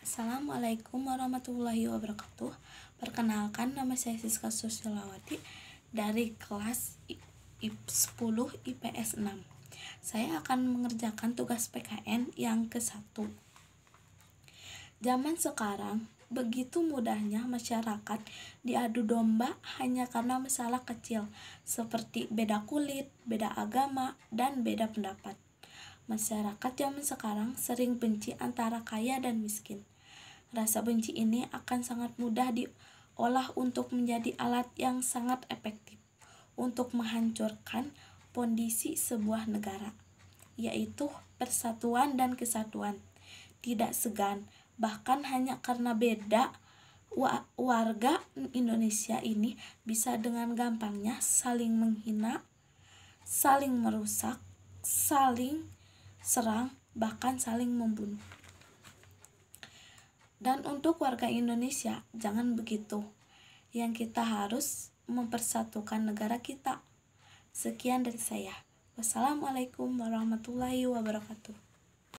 Assalamualaikum warahmatullahi wabarakatuh Perkenalkan nama saya Siska Susilawati Dari kelas I I 10 IPS 6 Saya akan mengerjakan tugas PKN yang ke-1 Zaman sekarang begitu mudahnya masyarakat diadu domba hanya karena masalah kecil seperti beda kulit, beda agama, dan beda pendapat masyarakat zaman sekarang sering benci antara kaya dan miskin. Rasa benci ini akan sangat mudah diolah untuk menjadi alat yang sangat efektif untuk menghancurkan kondisi sebuah negara, yaitu persatuan dan kesatuan. Tidak segan, bahkan hanya karena beda warga Indonesia ini bisa dengan gampangnya saling menghina, saling merusak, saling serang, bahkan saling membunuh. Dan untuk warga Indonesia, jangan begitu. Yang kita harus mempersatukan negara kita. Sekian dari saya. Wassalamualaikum warahmatullahi wabarakatuh.